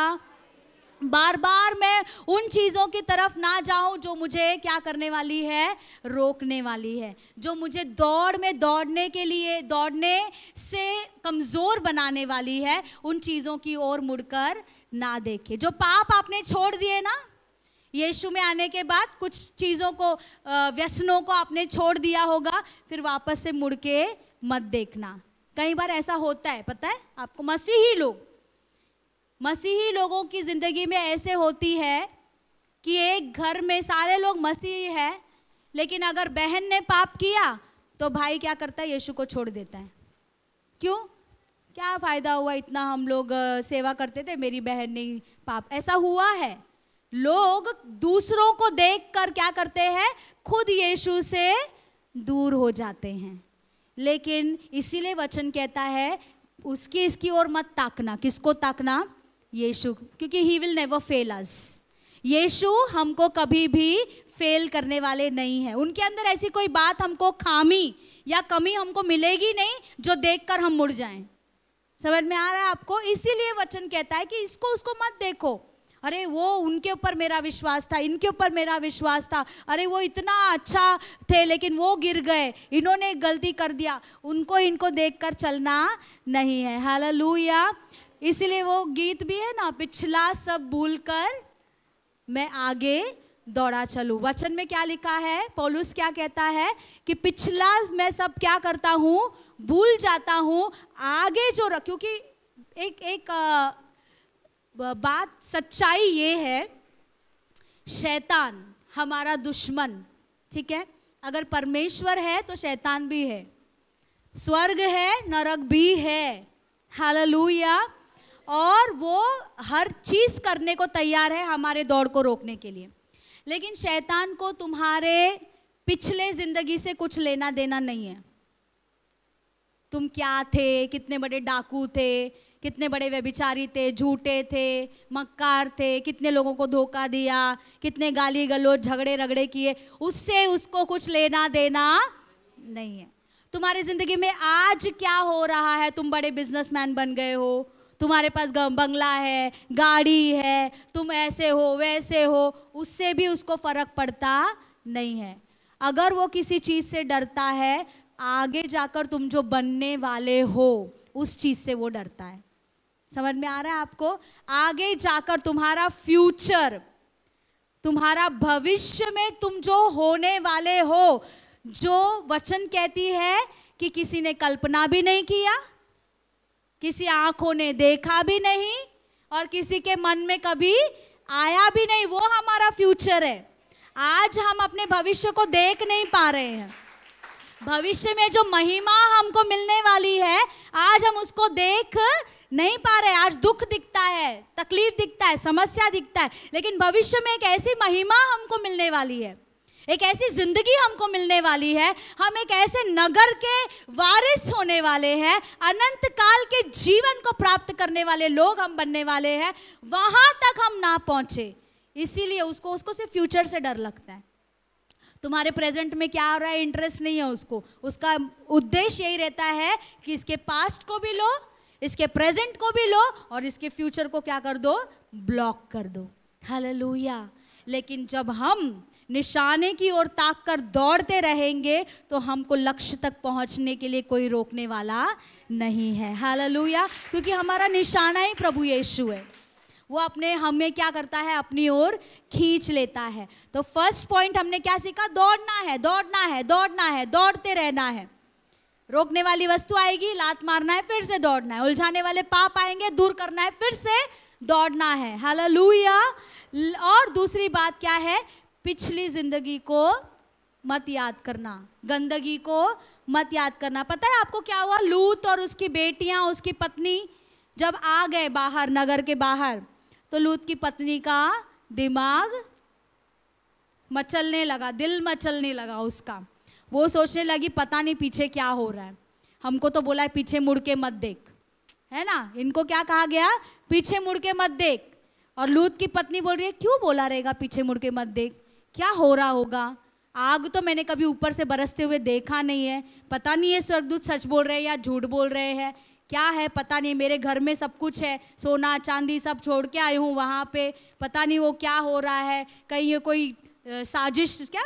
Speaker 1: बार बार मैं उन चीज़ों की तरफ ना जाऊं जो मुझे क्या करने वाली है रोकने वाली है जो मुझे दौड़ में दौड़ने के लिए दौड़ने से कमज़ोर बनाने वाली है उन चीज़ों की ओर मुड़कर ना देखे जो पाप आपने छोड़ दिए ना यीशु में आने के बाद कुछ चीज़ों को व्यसनों को आपने छोड़ दिया होगा फिर वापस से मुड़ के मत देखना कई बार ऐसा होता है पता है आपको मसीही लोग मसीही लोगों की ज़िंदगी में ऐसे होती है कि एक घर में सारे लोग मसीही हैं लेकिन अगर बहन ने पाप किया तो भाई क्या करता है यीशु को छोड़ देता है क्यों क्या फ़ायदा हुआ इतना हम लोग सेवा करते थे मेरी बहन ने पाप ऐसा हुआ है लोग दूसरों को देख कर क्या करते हैं खुद यीशु से दूर हो जाते हैं लेकिन इसीलिए वचन कहता है उसकी इसकी ओर मत ताकना किसको ताकना यीशु क्योंकि he will never fail us Yeshu हमको कभी भी फेल करने वाले नहीं है उनके अंदर ऐसी कोई बात हमको खामी या कमी हमको मिलेगी नहीं जो देखकर हम मुड़ जाएं समझ में आ रहा है आपको इसीलिए वचन कहता है कि इसको उसको मत देखो अरे वो उनके ऊपर मेरा विश्वास था इनके ऊपर मेरा विश्वास था अरे वो इतना अच्छा थे लेकिन वो गिर गए इन्होंने गलती कर दिया उनको इनको देखकर चलना नहीं है हालेलुया इसलिए वो गीत भी है ना पिछला सब भूल कर मैं आगे दौड़ा चलू वचन में क्या लिखा है पौलुस क्या कहता है कि पिछला मैं सब क्या करता हूँ भूल जाता हूँ आगे जो रख क्योंकि एक एक आ, बात सच्चाई ये है शैतान हमारा दुश्मन ठीक है अगर परमेश्वर है तो शैतान भी है स्वर्ग है नरक भी है हालेलुया और वो हर चीज़ करने को तैयार है हमारे दौड़ को रोकने के लिए लेकिन शैतान को तुम्हारे पिछले ज़िंदगी से कुछ लेना देना नहीं है तुम क्या थे कितने बड़े डाकू थे कितने बड़े व्यभिचारी थे झूठे थे मक्कार थे कितने लोगों को धोखा दिया कितने गाली गलोच झगड़े रगड़े किए उससे उसको कुछ लेना देना नहीं है तुम्हारी ज़िंदगी में आज क्या हो रहा है तुम बड़े बिजनेसमैन बन गए हो तुम्हारे पास बंगला है गाड़ी है तुम ऐसे हो वैसे हो उससे भी उसको फर्क पड़ता नहीं है अगर वो किसी चीज़ से डरता है आगे जाकर तुम जो बनने वाले हो उस चीज़ से वो डरता है समझ में आ रहा है आपको आगे जाकर तुम्हारा फ्यूचर तुम्हारा भविष्य में तुम जो होने वाले हो जो वचन कहती है कि किसी ने कल्पना भी नहीं किया किसी आंखों ने देखा भी नहीं और किसी के मन में कभी आया भी नहीं वो हमारा फ्यूचर है आज हम अपने भविष्य को देख नहीं पा रहे हैं भविष्य में जो महिमा हमको मिलने वाली है आज हम उसको देख नहीं पा रहे आज दुख दिखता है तकलीफ दिखता है समस्या दिखता है लेकिन भविष्य में एक ऐसी महिमा हमको मिलने वाली है एक ऐसी जिंदगी हमको मिलने वाली है हम एक ऐसे नगर के वारिस होने वाले हैं अनंत काल के जीवन को प्राप्त करने वाले लोग हम बनने वाले हैं वहां तक हम ना पहुंचे इसीलिए उसको उसको सिर्फ फ्यूचर से डर लगता है तुम्हारे प्रेजेंट में क्या हो रहा है इंटरेस्ट नहीं है उसको उसका उद्देश्य यही रहता है कि इसके पास्ट को भी लो इसके प्रेजेंट को भी लो और इसके फ्यूचर को क्या कर दो ब्लॉक कर दो हल लेकिन जब हम निशाने की ओर ताक कर दौड़ते रहेंगे तो हमको लक्ष्य तक पहुंचने के लिए कोई रोकने वाला नहीं है हालेलुया क्योंकि हमारा निशाना ही प्रभु यीशु है वो अपने हमें क्या करता है अपनी ओर खींच लेता है तो फर्स्ट पॉइंट हमने क्या सीखा दौड़ना है दौड़ना है दौड़ना है दौड़ते रहना है रोकने वाली वस्तु आएगी लात मारना है फिर से दौड़ना है उलझाने वाले पाप आएंगे दूर करना है फिर से दौड़ना है हालेलुया और दूसरी बात क्या है पिछली जिंदगी को मत याद करना गंदगी को मत याद करना पता है आपको क्या हुआ लूत और उसकी बेटियां उसकी पत्नी जब आ गए बाहर नगर के बाहर तो लूत की पत्नी का दिमाग मचलने लगा दिल मचलने लगा उसका वो सोचने लगी पता नहीं पीछे क्या हो रहा है हमको तो बोला है पीछे मुड़ के मत देख है ना इनको क्या कहा गया पीछे मुड़ के मत देख और लूत की पत्नी बोल रही है क्यों बोला रहेगा पीछे मुड़ के मत देख क्या हो रहा होगा आग तो मैंने कभी ऊपर से बरसते हुए देखा नहीं है पता नहीं ये स्वर्गदूत सच बोल रहे हैं या झूठ बोल रहे हैं क्या है पता नहीं मेरे घर में सब कुछ है सोना चांदी सब छोड़ के आई हूँ वहाँ पे पता नहीं वो क्या हो रहा है कहीं ये कोई साजिश क्या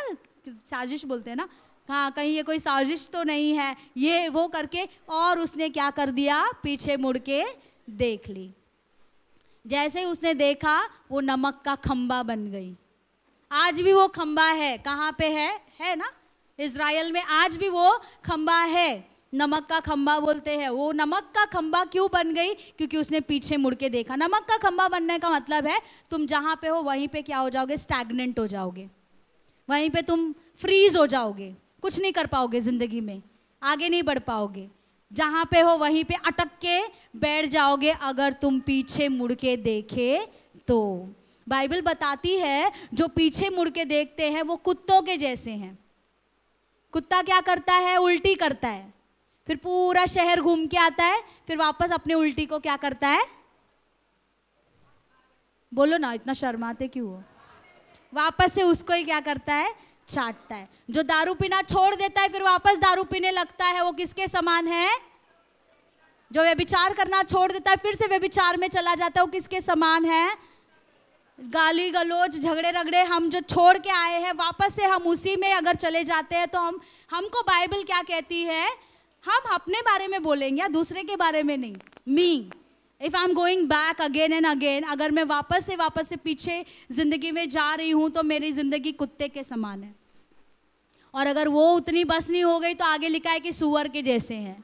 Speaker 1: साजिश बोलते हैं ना हाँ कहीं ये कोई साजिश तो नहीं है ये वो करके और उसने क्या कर दिया पीछे मुड़ के देख ली जैसे उसने देखा वो नमक का खम्बा बन गई आज भी वो खंबा है कहाँ पे है है ना इसराइल में आज भी वो खंबा है नमक का खंबा बोलते हैं वो नमक का खंबा क्यों बन गई क्योंकि उसने पीछे मुड़ के देखा नमक का खंबा बनने का मतलब है तुम जहाँ पे हो वहीं पे क्या हो जाओगे स्टैगनेंट हो जाओगे वहीं पे तुम फ्रीज हो जाओगे कुछ नहीं कर पाओगे ज़िंदगी में आगे नहीं बढ़ पाओगे जहाँ पे हो वहीं पे अटक के बैठ जाओगे अगर तुम पीछे मुड़ के देखे तो बाइबल बताती है जो पीछे मुड़ के देखते हैं वो कुत्तों के जैसे हैं कुत्ता क्या करता है उल्टी करता है फिर पूरा शहर घूम के आता है फिर वापस अपने उल्टी को क्या करता है बोलो ना इतना शर्माते क्यों हो वापस से उसको ही क्या करता है चाटता है जो दारू पीना छोड़ देता है फिर वापस दारू पीने लगता है वो किसके समान है जो व्यभिचार करना छोड़ देता है फिर से व्यभिचार में चला जाता है वो किसके समान है गाली गलोच झगड़े रगड़े हम जो छोड़ के आए हैं वापस से हम उसी में अगर चले जाते हैं तो हम हमको बाइबल क्या कहती है हम अपने बारे में बोलेंगे या दूसरे के बारे में नहीं me if I am going back again and again अगर मैं वापस से वापस से पीछे ज़िंदगी में जा रही हूँ तो मेरी ज़िंदगी कुत्ते के समान है और अगर वो उतनी बस नहीं हो गई तो आगे लिखा है कि सुअर के जैसे हैं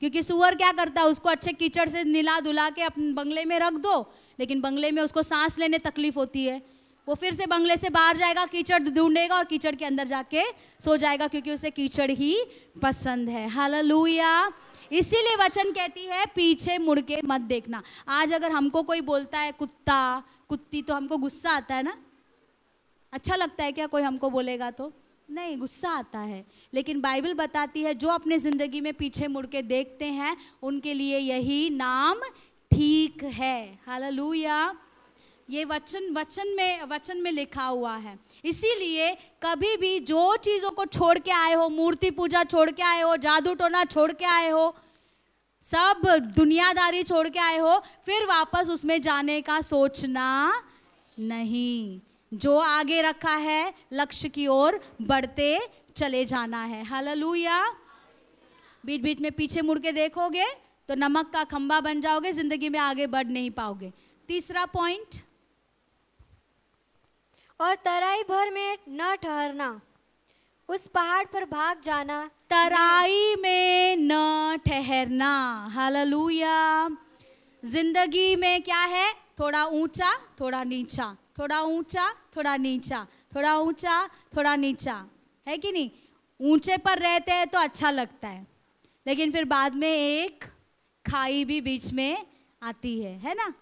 Speaker 1: क्योंकि सुअर क्या करता है उसको अच्छे कीचड़ से निला दुला के अपने बंगले में रख दो लेकिन बंगले में उसको सांस लेने तकलीफ होती है वो फिर से बंगले से बाहर जाएगा कीचड़ ढूंढेगा और कीचड़ के अंदर जाके सो जाएगा क्योंकि उसे कीचड़ ही पसंद है हालेलुया इसीलिए वचन कहती है पीछे मुड़ के मत देखना आज अगर हमको कोई बोलता है कुत्ता कुत्ती तो हमको गुस्सा आता है ना अच्छा लगता है क्या कोई हमको बोलेगा तो नहीं गुस्सा आता है लेकिन बाइबल बताती है जो अपने ज़िंदगी में पीछे मुड़ के देखते हैं उनके लिए यही नाम ठीक है हालेलुया ये वचन वचन में वचन में लिखा हुआ है इसीलिए कभी भी जो चीज़ों को छोड़ के आए हो मूर्ति पूजा छोड़ के आए हो जादू टोना छोड़ के आए हो सब दुनियादारी छोड़ के आए हो फिर वापस उसमें जाने का सोचना नहीं जो आगे रखा है लक्ष्य की ओर बढ़ते चले जाना है हालेलुया बीच बीच में पीछे मुड़ के देखोगे तो नमक का खंबा बन जाओगे जिंदगी में आगे बढ़ नहीं पाओगे
Speaker 2: तीसरा पॉइंट और तराई भर में न ठहरना उस पहाड़ पर भाग जाना तराई में न ठहरना हालेलुया जिंदगी में क्या
Speaker 1: है थोड़ा ऊंचा थोड़ा नीचा थोड़ा ऊंचा थोड़ा नीचा थोड़ा ऊंचा थोड़ा नीचा है कि नहीं ऊंचे पर रहते हैं तो अच्छा लगता है लेकिन फिर बाद में एक खाई भी बीच में आती है है ना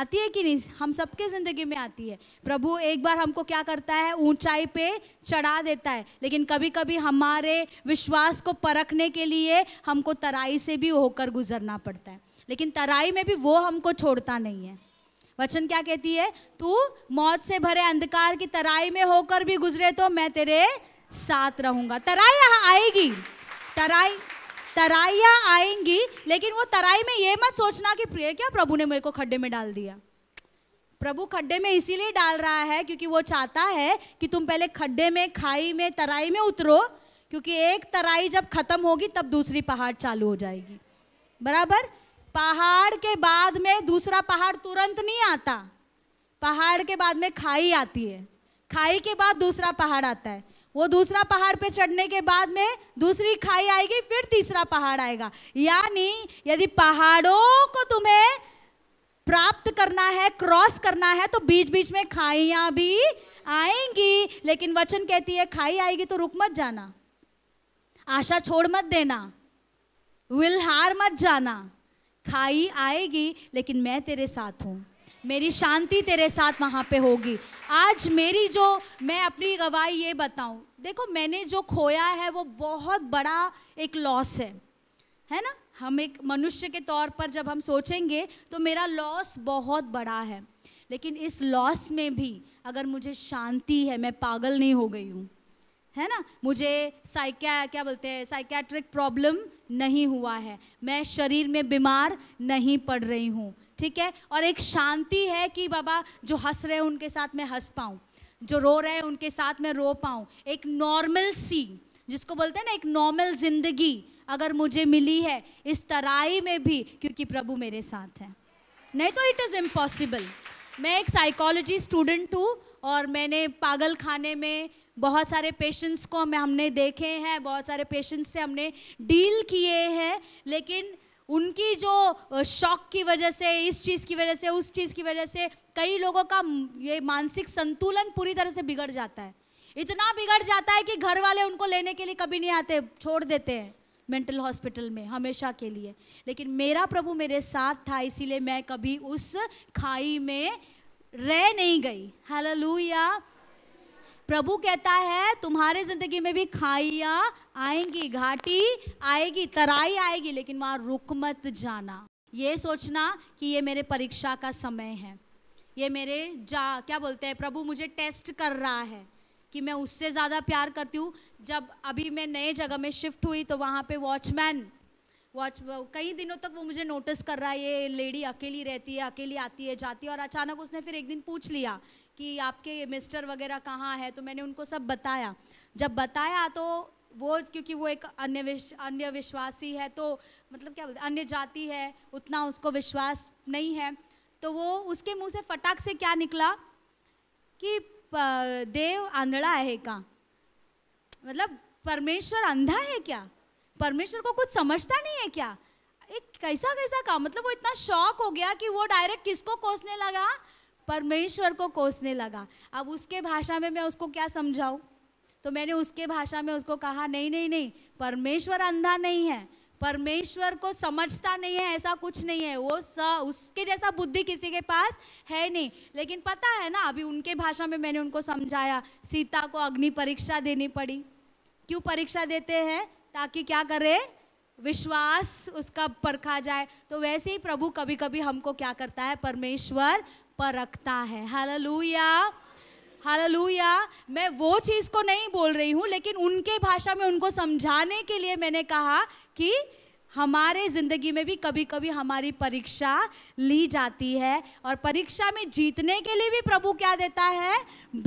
Speaker 1: आती है कि नहीं हम सबके ज़िंदगी में आती है प्रभु एक बार हमको क्या करता है ऊंचाई पे चढ़ा देता है लेकिन कभी कभी हमारे विश्वास को परखने के लिए हमको तराई से भी होकर गुजरना पड़ता है लेकिन तराई में भी वो हमको छोड़ता नहीं है वचन क्या कहती है तू मौत से भरे अंधकार की तराई में होकर भी गुजरे तो मैं तेरे साथ रहूँगा तराई यहाँ आएगी तराई तराइया आएंगी लेकिन वो तराई में ये मत सोचना कि प्रिय क्या प्रभु ने मेरे को खड्डे में डाल दिया प्रभु खड्डे में इसीलिए डाल रहा है क्योंकि वो चाहता है कि तुम पहले खड्डे में खाई में तराई में उतरो क्योंकि एक तराई जब खत्म होगी तब दूसरी पहाड़ चालू हो जाएगी बराबर पहाड़ के बाद में दूसरा पहाड़ तुरंत नहीं आता पहाड़ के बाद में खाई आती है खाई के बाद दूसरा पहाड़ आता है वो दूसरा पहाड़ पे चढ़ने के बाद में दूसरी खाई आएगी फिर तीसरा पहाड़ आएगा यानी यदि पहाड़ों को तुम्हें प्राप्त करना है क्रॉस करना है तो बीच बीच में खाइया भी आएंगी लेकिन वचन कहती है खाई आएगी तो रुक मत जाना आशा छोड़ मत देना विल हार मत जाना खाई आएगी लेकिन मैं तेरे साथ हूँ मेरी शांति तेरे साथ वहाँ पे होगी आज मेरी जो मैं अपनी गवाही ये बताऊँ देखो मैंने जो खोया है वो बहुत बड़ा एक लॉस है है ना हम एक मनुष्य के तौर पर जब हम सोचेंगे तो मेरा लॉस बहुत बड़ा है लेकिन इस लॉस में भी अगर मुझे शांति है मैं पागल नहीं हो गई हूँ है ना मुझे साइकिया क्या बोलते हैं साइकैट्रिक प्रॉब्लम नहीं हुआ है मैं शरीर में बीमार नहीं पड़ रही हूँ ठीक है और एक शांति है कि बाबा जो हंस रहे हैं उनके साथ मैं हंस पाऊँ जो रो रहे हैं उनके साथ मैं रो पाऊँ एक नॉर्मल सी जिसको बोलते हैं ना एक नॉर्मल जिंदगी अगर मुझे मिली है इस तराई में भी क्योंकि प्रभु मेरे साथ हैं नहीं तो इट इज़ इम्पॉसिबल मैं एक साइकोलॉजी स्टूडेंट हूँ और मैंने पागल खाने में बहुत सारे पेशेंट्स को हमें हमने देखे हैं बहुत सारे पेशेंट्स से हमने डील किए हैं लेकिन उनकी जो शौक की वजह से इस चीज़ की वजह से उस चीज़ की वजह से कई लोगों का ये मानसिक संतुलन पूरी तरह से बिगड़ जाता है इतना बिगड़ जाता है कि घर वाले उनको लेने के लिए कभी नहीं आते छोड़ देते हैं मेंटल हॉस्पिटल में हमेशा के लिए लेकिन मेरा प्रभु मेरे साथ था इसीलिए मैं कभी उस खाई में रह नहीं गई हेलो प्रभु कहता है तुम्हारे जिंदगी में भी खाइया आएंगी घाटी आएगी तराई आएगी लेकिन वहां रुक मत जाना ये सोचना कि ये मेरे परीक्षा का समय है ये मेरे जा क्या बोलते हैं प्रभु मुझे टेस्ट कर रहा है कि मैं उससे ज़्यादा प्यार करती हूँ जब अभी मैं नए जगह में शिफ्ट हुई तो वहाँ पे वॉचमैन वॉच कई दिनों तक वो मुझे नोटिस कर रहा है ये लेडी अकेली रहती है अकेली आती है जाती है और अचानक उसने फिर एक दिन पूछ लिया कि आपके मिस्टर वगैरह कहाँ है तो मैंने उनको सब बताया जब बताया तो वो क्योंकि वो एक अन्य विश, अन्य विश्वासी है तो मतलब क्या बोलते अन्य जाति है उतना उसको विश्वास नहीं है तो वो उसके मुंह से फटाक से क्या निकला कि देव आंधड़ा है का मतलब परमेश्वर अंधा है क्या परमेश्वर को कुछ समझता नहीं है क्या एक कैसा कैसा काम मतलब वो इतना शौक हो गया कि वो डायरेक्ट किसको कोसने लगा परमेश्वर को कोसने लगा अब उसके भाषा में मैं उसको क्या समझाऊँ तो मैंने उसके भाषा में उसको कहा नहीं नहीं नहीं परमेश्वर अंधा नहीं है परमेश्वर को समझता नहीं है ऐसा कुछ नहीं है वो स उसके जैसा बुद्धि किसी के पास है नहीं लेकिन पता है ना अभी उनके भाषा में मैंने उनको समझाया सीता को अग्नि परीक्षा देनी पड़ी क्यों परीक्षा देते हैं ताकि क्या करे विश्वास उसका परखा जाए तो वैसे ही प्रभु कभी कभी हमको क्या करता है परमेश्वर परखता है हालेलुया हालेलुया मैं वो चीज़ को नहीं बोल रही हूँ लेकिन उनके भाषा में उनको समझाने के लिए मैंने कहा कि हमारे ज़िंदगी में भी कभी कभी हमारी परीक्षा ली जाती है और परीक्षा में जीतने के लिए भी प्रभु क्या देता है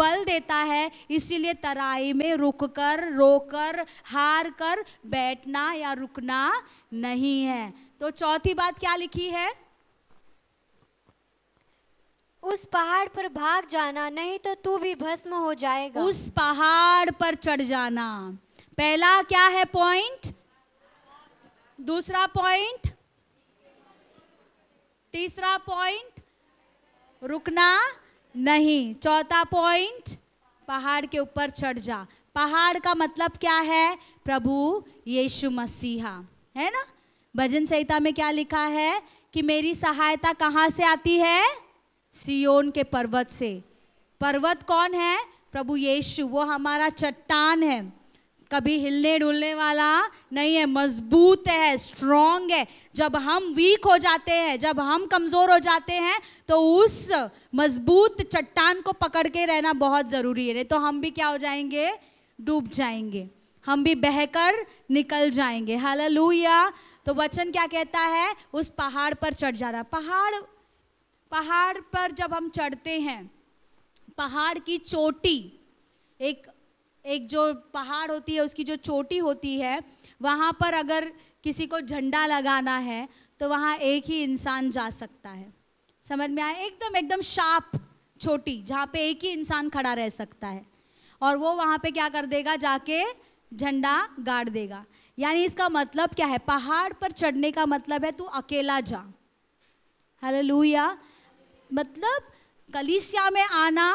Speaker 1: बल देता है इसीलिए तराई में रुक कर रोकर हार कर बैठना या रुकना
Speaker 2: नहीं है तो चौथी बात क्या लिखी है उस पहाड़ पर भाग जाना नहीं तो तू भी भस्म हो जाएगा उस पहाड़ पर चढ़ जाना पहला क्या है पॉइंट
Speaker 1: दूसरा पॉइंट तीसरा पॉइंट रुकना नहीं चौथा पॉइंट पहाड़ के ऊपर चढ़ जा पहाड़ का मतलब क्या है प्रभु यीशु मसीहा है ना भजन संहिता में क्या लिखा है कि मेरी सहायता कहाँ से आती है सियोन के पर्वत से पर्वत कौन है प्रभु यीशु वो हमारा चट्टान है कभी हिलने डुलने वाला नहीं है मजबूत है स्ट्रॉन्ग है जब हम वीक हो जाते हैं जब हम कमज़ोर हो जाते हैं तो उस मजबूत चट्टान को पकड़ के रहना बहुत ज़रूरी है तो हम भी क्या हो जाएंगे डूब जाएंगे हम भी बहकर निकल जाएंगे हालेलुया तो वचन क्या कहता है उस पहाड़ पर चढ़ जाना पहाड़ पहाड़ पर जब हम चढ़ते हैं पहाड़ की चोटी एक एक जो पहाड़ होती है उसकी जो चोटी होती है वहाँ पर अगर किसी को झंडा लगाना है तो वहाँ एक ही इंसान जा सकता है समझ में आया एकदम एकदम शार्प छोटी जहाँ पे एक ही इंसान खड़ा रह सकता है और वो वहाँ पे क्या कर देगा जाके झंडा गाड़ देगा यानी इसका मतलब क्या है पहाड़ पर चढ़ने का मतलब है तू अकेला जा हेलो मतलब कलिसिया में आना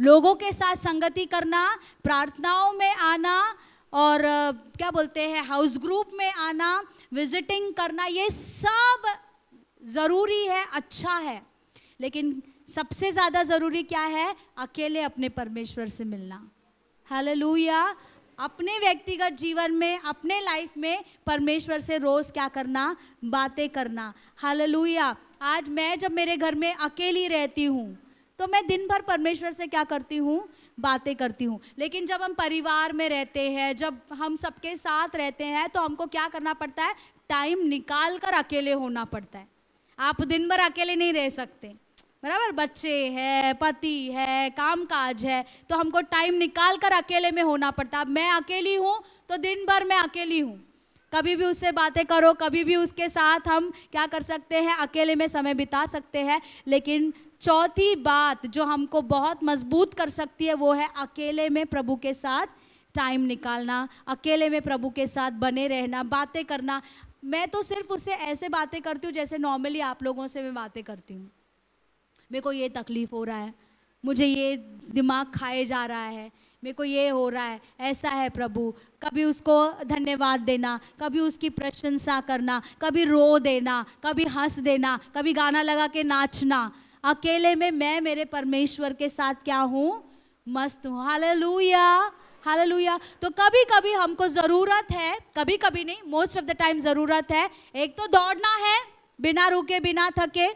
Speaker 1: लोगों के साथ संगति करना प्रार्थनाओं में आना और क्या बोलते हैं हाउस ग्रुप में आना विजिटिंग करना ये सब ज़रूरी है अच्छा है लेकिन सबसे ज़्यादा ज़रूरी क्या है अकेले अपने परमेश्वर से मिलना हालेलुया अपने व्यक्तिगत जीवन में अपने लाइफ में परमेश्वर से रोज़ क्या करना बातें करना हालेलुया आज मैं जब मेरे घर में अकेली रहती हूँ तो मैं दिन भर परमेश्वर से क्या करती हूँ बातें करती हूँ लेकिन जब हम परिवार में रहते हैं जब हम सबके साथ रहते हैं तो हमको क्या करना पड़ता है टाइम निकाल कर अकेले होना पड़ता है आप दिन भर अकेले नहीं रह सकते बराबर बच्चे हैं पति है काम काज है तो हमको टाइम निकाल कर अकेले में होना पड़ता अब मैं अकेली हूँ तो दिन भर मैं अकेली हूँ कभी भी उससे बातें करो कभी भी उसके साथ हम क्या कर सकते हैं अकेले में समय बिता सकते हैं लेकिन चौथी बात जो हमको बहुत मजबूत कर सकती है वो है अकेले में प्रभु के साथ टाइम निकालना अकेले में प्रभु के साथ बने रहना बातें करना मैं तो सिर्फ उससे ऐसे बातें करती हूँ जैसे नॉर्मली आप लोगों से मैं बातें करती हूँ मेरे को ये तकलीफ़ हो रहा है मुझे ये दिमाग खाए जा रहा है मेरे को ये हो रहा है ऐसा है प्रभु कभी उसको धन्यवाद देना कभी उसकी प्रशंसा करना कभी रो देना कभी हंस देना कभी गाना लगा के नाचना अकेले में मैं मेरे परमेश्वर के साथ क्या हूँ मस्त हूँ हालेलुया हालेलुया तो कभी कभी हमको ज़रूरत है कभी कभी नहीं मोस्ट ऑफ द टाइम ज़रूरत है एक तो दौड़ना है बिना रुके बिना थके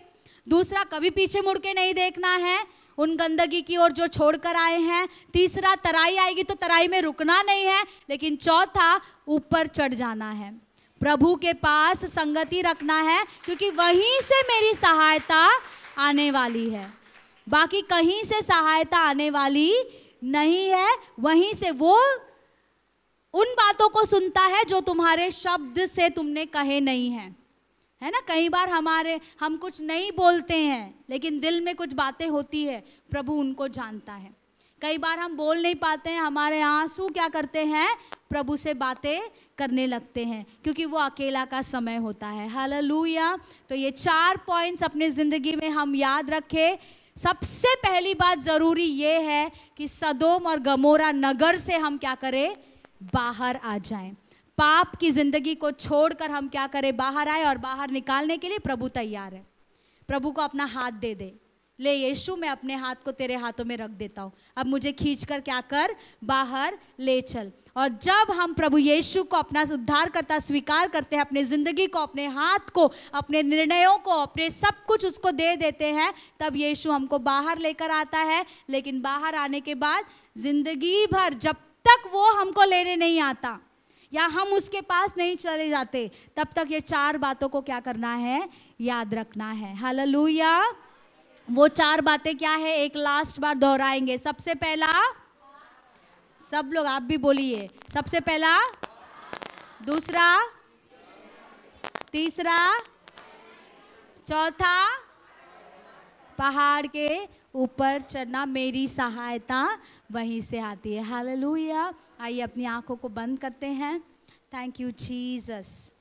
Speaker 1: दूसरा कभी पीछे मुड़ के नहीं देखना है उन गंदगी की ओर जो छोड़कर आए हैं तीसरा तराई आएगी तो तराई में रुकना नहीं है लेकिन चौथा ऊपर चढ़ जाना है प्रभु के पास संगति रखना है क्योंकि वहीं से मेरी सहायता आने वाली है बाकी कहीं से सहायता आने वाली नहीं है वहीं से वो उन बातों को सुनता है जो तुम्हारे शब्द से तुमने कहे नहीं हैं है ना कई बार हमारे हम कुछ नहीं बोलते हैं लेकिन दिल में कुछ बातें होती है प्रभु उनको जानता है कई बार हम बोल नहीं पाते हैं हमारे आंसू क्या करते हैं प्रभु से बातें करने लगते हैं क्योंकि वो अकेला का समय होता है हालेलुया तो ये चार पॉइंट्स अपने ज़िंदगी में हम याद रखें सबसे पहली बात ज़रूरी ये है कि सदोम और गमोरा नगर से हम क्या करें बाहर आ जाएं पाप की ज़िंदगी को छोड़कर हम क्या करें बाहर आए और बाहर निकालने के लिए प्रभु तैयार है प्रभु को अपना हाथ दे दे ले यीशु मैं अपने हाथ को तेरे हाथों में रख देता हूँ अब मुझे खींच कर क्या कर बाहर ले चल और जब हम प्रभु यीशु को अपना उद्धार करता स्वीकार करते हैं अपने ज़िंदगी को अपने हाथ को अपने निर्णयों को अपने सब कुछ उसको दे देते हैं तब यीशु हमको बाहर लेकर आता है लेकिन बाहर आने के बाद ज़िंदगी भर जब तक वो हमको लेने नहीं आता या हम उसके पास नहीं चले जाते तब तक ये चार बातों को क्या करना है याद रखना है हाल वो चार बातें क्या है एक लास्ट बार दोहराएंगे सबसे पहला सब लोग आप भी बोलिए सबसे पहला दूसरा तीसरा चौथा पहाड़ के ऊपर चढ़ना मेरी सहायता वहीं से आती है हाल आइए अपनी आंखों को बंद करते हैं थैंक यू चीजस